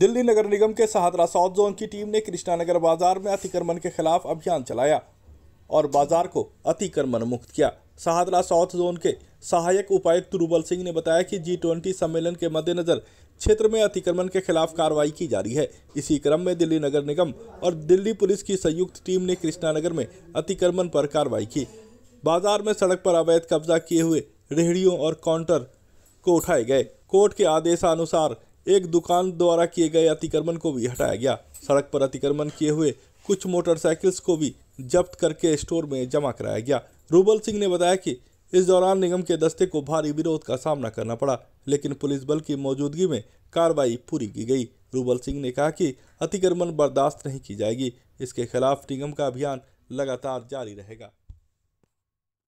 दिल्ली नगर निगम के सहादरा साउथ जोन की टीम ने कृष्णानगर बाजार में अतिक्रमण के खिलाफ अभियान चलाया और बाजार को अतिक्रमण मुक्त किया सहादरा साउथ जोन के सहायक उपायुक्त रूबल सिंह ने बताया कि जी ट्वेंटी सम्मेलन के मद्देनजर क्षेत्र में अतिक्रमण के खिलाफ कार्रवाई की जा रही है इसी क्रम में दिल्ली नगर निगम और दिल्ली पुलिस की संयुक्त टीम ने कृष्णानगर में अतिक्रमण पर कार्रवाई की बाजार में सड़क पर अवैध कब्जा किए हुए रेहड़ियों और काउंटर को उठाए गए कोर्ट के आदेशानुसार एक दुकान द्वारा किए गए अतिक्रमण को भी हटाया गया सड़क पर अतिक्रमण किए हुए कुछ मोटरसाइकिल्स को भी जब्त करके स्टोर में जमा कराया गया रूबल सिंह ने बताया कि इस दौरान निगम के दस्ते को भारी विरोध का सामना करना पड़ा लेकिन पुलिस बल की मौजूदगी में कार्रवाई पूरी की गई रूबल सिंह ने कहा कि अतिक्रमण बर्दाश्त नहीं की जाएगी इसके खिलाफ निगम का अभियान लगातार जारी रहेगा